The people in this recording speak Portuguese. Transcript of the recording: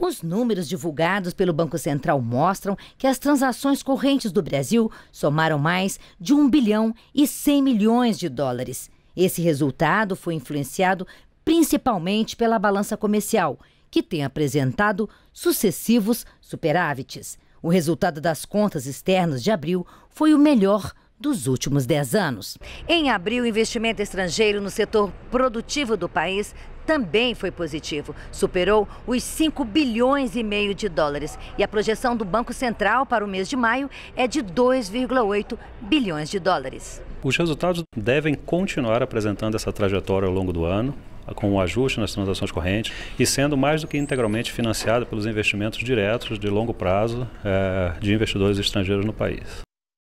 Os números divulgados pelo Banco Central mostram que as transações correntes do Brasil somaram mais de 1 bilhão e 100 milhões de dólares. Esse resultado foi influenciado principalmente pela balança comercial, que tem apresentado sucessivos superávites. O resultado das contas externas de abril foi o melhor dos últimos 10 anos. Em abril, o investimento estrangeiro no setor produtivo do país também foi positivo, superou os 5 bilhões e meio de dólares e a projeção do Banco Central para o mês de maio é de 2,8 bilhões de dólares. Os resultados devem continuar apresentando essa trajetória ao longo do ano, com o ajuste nas transações correntes e sendo mais do que integralmente financiado pelos investimentos diretos de longo prazo eh, de investidores estrangeiros no país.